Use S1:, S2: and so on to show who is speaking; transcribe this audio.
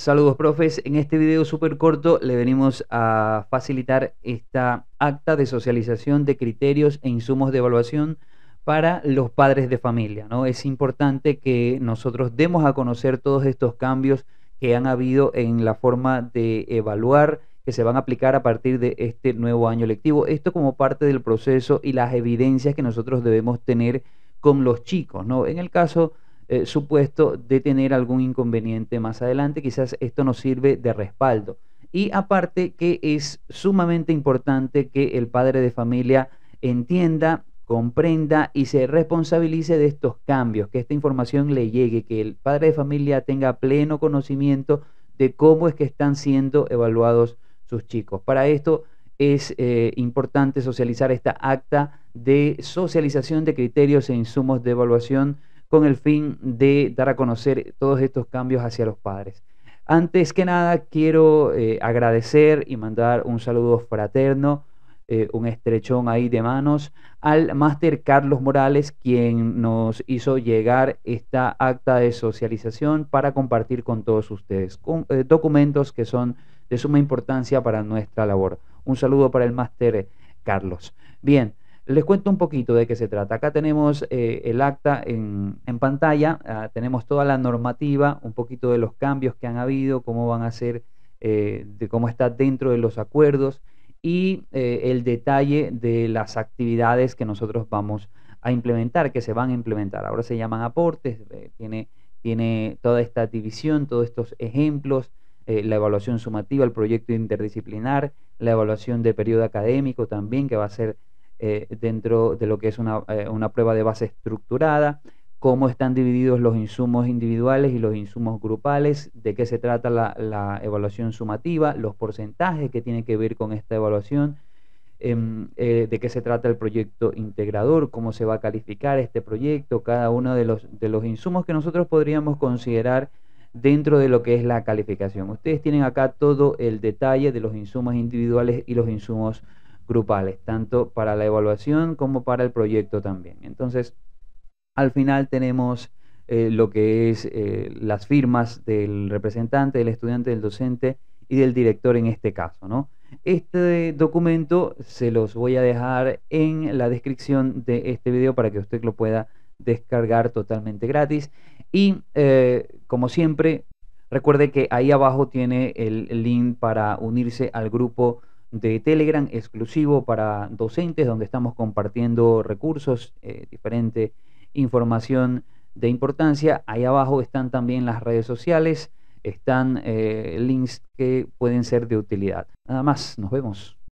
S1: Saludos, profes. En este video súper corto le venimos a facilitar esta acta de socialización de criterios e insumos de evaluación para los padres de familia. ¿no? Es importante que nosotros demos a conocer todos estos cambios que han habido en la forma de evaluar que se van a aplicar a partir de este nuevo año lectivo. Esto como parte del proceso y las evidencias que nosotros debemos tener con los chicos. ¿no? En el caso eh, supuesto de tener algún inconveniente más adelante. Quizás esto nos sirve de respaldo. Y aparte que es sumamente importante que el padre de familia entienda, comprenda y se responsabilice de estos cambios, que esta información le llegue, que el padre de familia tenga pleno conocimiento de cómo es que están siendo evaluados sus chicos. Para esto es eh, importante socializar esta acta de socialización de criterios e insumos de evaluación con el fin de dar a conocer todos estos cambios hacia los padres. Antes que nada, quiero eh, agradecer y mandar un saludo fraterno, eh, un estrechón ahí de manos al máster Carlos Morales, quien nos hizo llegar esta acta de socialización para compartir con todos ustedes, eh, documentos que son de suma importancia para nuestra labor. Un saludo para el máster Carlos. Bien, les cuento un poquito de qué se trata. Acá tenemos eh, el acta en, pantalla, ah, tenemos toda la normativa, un poquito de los cambios que han habido, cómo van a ser, eh, de cómo está dentro de los acuerdos y eh, el detalle de las actividades que nosotros vamos a implementar, que se van a implementar. Ahora se llaman aportes, tiene, tiene toda esta división, todos estos ejemplos, la evaluación sumativa, el proyecto interdisciplinar, la evaluación de periodo académico también, que va a ser eh, dentro de lo que es eh, una, prueba de base estructurada, cómo están divididos los insumos individuales y los insumos grupales, de qué se trata la, evaluación sumativa, los porcentajes que tienen que ver con esta evaluación. Em, eh, de qué se trata el proyecto integrador, cómo se va a calificar este proyecto, cada uno de los, de los insumos que nosotros podríamos considerar dentro de lo que es la calificación. Ustedes tienen acá todo el detalle de los insumos individuales y los insumos grupales, tanto para la evaluación como para el proyecto también. Entonces, al final tenemos eh, lo que es eh, las firmas del representante, del estudiante, del docente y del director en este caso, Este documento se los voy a dejar en la descripción de este video para que usted lo pueda descargar totalmente gratis. Y eh, como siempre, recuerde que ahí abajo tiene el link para unirse al grupo de Telegram exclusivo para docentes, donde estamos compartiendo recursos, eh, diferente información de importancia. Ahí abajo están también las redes sociales, están eh, links que pueden ser de utilidad. Nada más, nos vemos.